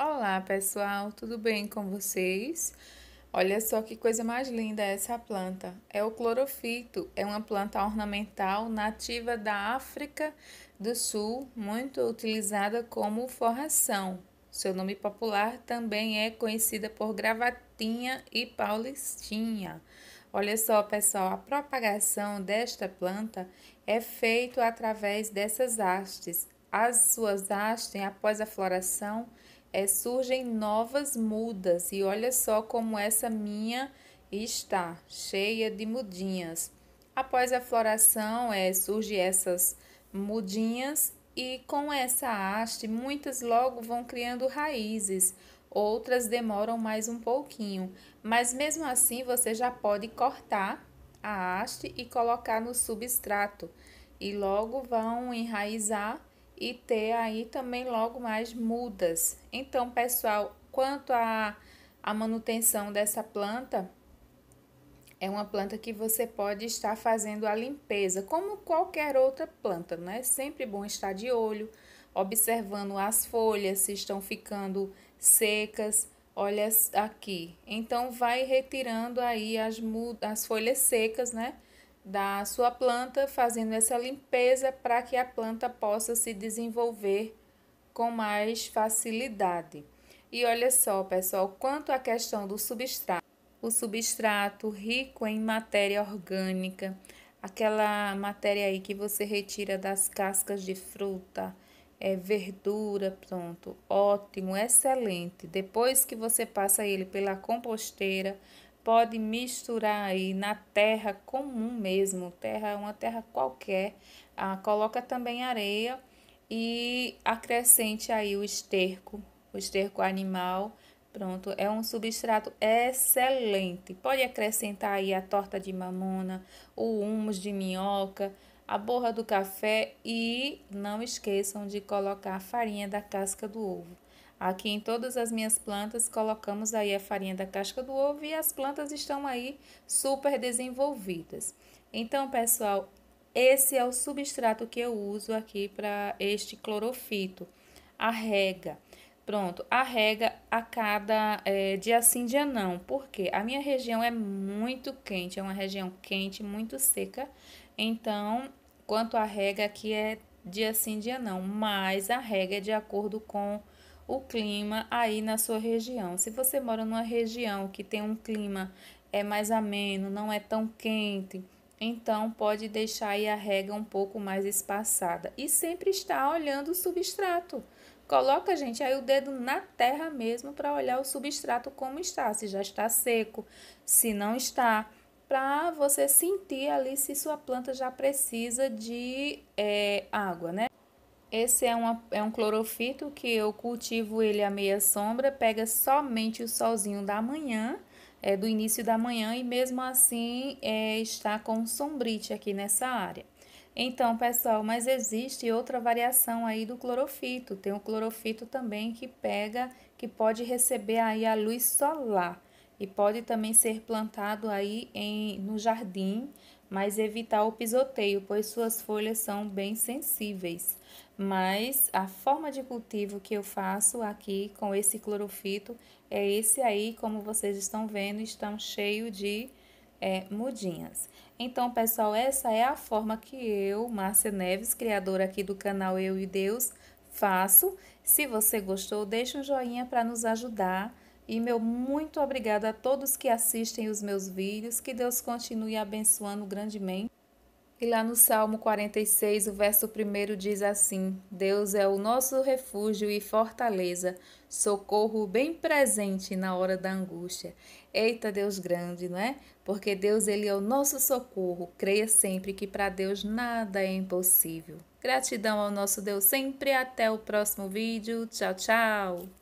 Olá pessoal, tudo bem com vocês? Olha só que coisa mais linda essa planta. É o clorofito, é uma planta ornamental nativa da África do Sul, muito utilizada como forração. Seu nome popular também é conhecida por gravatinha e paulistinha. Olha só, pessoal, a propagação desta planta é feita através dessas hastes. As suas hastes, após a floração, é, surgem novas mudas. E olha só como essa minha está cheia de mudinhas. Após a floração, é, surge essas mudinhas e com essa haste, muitas logo vão criando raízes, outras demoram mais um pouquinho, mas mesmo assim você já pode cortar a haste e colocar no substrato e logo vão enraizar e ter aí também logo mais mudas. Então, pessoal, quanto à a, a manutenção dessa planta, é uma planta que você pode estar fazendo a limpeza, como qualquer outra planta, né? Sempre bom estar de olho, observando as folhas se estão ficando secas. Olha aqui. Então vai retirando aí as, as folhas secas, né? da sua planta, fazendo essa limpeza para que a planta possa se desenvolver com mais facilidade. E olha só, pessoal, quanto à questão do substrato, o substrato rico em matéria orgânica, aquela matéria aí que você retira das cascas de fruta, é verdura, pronto, ótimo, excelente. Depois que você passa ele pela composteira, pode misturar aí na terra comum mesmo, terra, uma terra qualquer, ah, coloca também areia e acrescente aí o esterco, o esterco animal. Pronto, é um substrato excelente. Pode acrescentar aí a torta de mamona, o humus de minhoca, a borra do café e não esqueçam de colocar a farinha da casca do ovo. Aqui em todas as minhas plantas, colocamos aí a farinha da casca do ovo e as plantas estão aí super desenvolvidas. Então, pessoal, esse é o substrato que eu uso aqui para este clorofito, a rega. Pronto, a rega a cada é, dia sim, dia não, porque a minha região é muito quente, é uma região quente, muito seca. Então, quanto à rega aqui é dia sim, dia não, mas a rega é de acordo com o clima aí na sua região. Se você mora numa região que tem um clima é mais ameno, não é tão quente, então pode deixar aí a rega um pouco mais espaçada e sempre está olhando o substrato. Coloca, gente, aí o dedo na terra mesmo para olhar o substrato como está, se já está seco, se não está, para você sentir ali se sua planta já precisa de é, água, né? Esse é, uma, é um clorofito que eu cultivo ele à meia sombra, pega somente o solzinho da manhã, é, do início da manhã, e mesmo assim é, está com sombrite aqui nessa área. Então, pessoal, mas existe outra variação aí do clorofito. Tem o clorofito também que pega, que pode receber aí a luz solar e pode também ser plantado aí em, no jardim mas evitar o pisoteio, pois suas folhas são bem sensíveis. Mas a forma de cultivo que eu faço aqui com esse clorofito é esse aí, como vocês estão vendo, estão cheio de é, mudinhas. Então, pessoal, essa é a forma que eu, Márcia Neves, criadora aqui do canal Eu e Deus, faço. Se você gostou, deixa um joinha para nos ajudar e meu muito obrigado a todos que assistem os meus vídeos. Que Deus continue abençoando grandemente. E lá no Salmo 46, o verso 1 diz assim: Deus é o nosso refúgio e fortaleza, socorro bem presente na hora da angústia. Eita, Deus grande, não é? Porque Deus ele é o nosso socorro. Creia sempre que para Deus nada é impossível. Gratidão ao nosso Deus sempre. Até o próximo vídeo. Tchau, tchau.